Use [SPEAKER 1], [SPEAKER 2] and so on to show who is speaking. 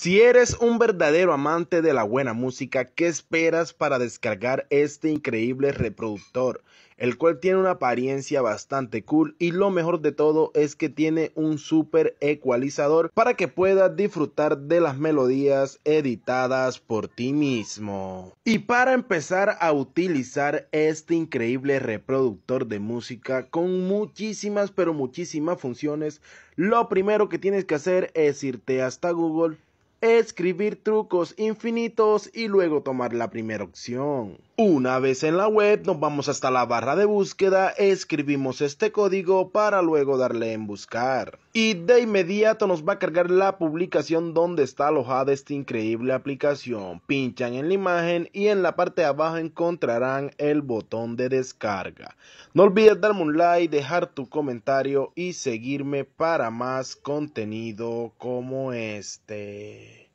[SPEAKER 1] Si eres un verdadero amante de la buena música, ¿qué esperas para descargar este increíble reproductor? El cual tiene una apariencia bastante cool y lo mejor de todo es que tiene un super ecualizador para que puedas disfrutar de las melodías editadas por ti mismo. Y para empezar a utilizar este increíble reproductor de música con muchísimas pero muchísimas funciones, lo primero que tienes que hacer es irte hasta Google escribir trucos infinitos y luego tomar la primera opción. Una vez en la web nos vamos hasta la barra de búsqueda, escribimos este código para luego darle en buscar y de inmediato nos va a cargar la publicación donde está alojada esta increíble aplicación. Pinchan en la imagen y en la parte de abajo encontrarán el botón de descarga. No olvides darme un like, dejar tu comentario y seguirme para más contenido como este.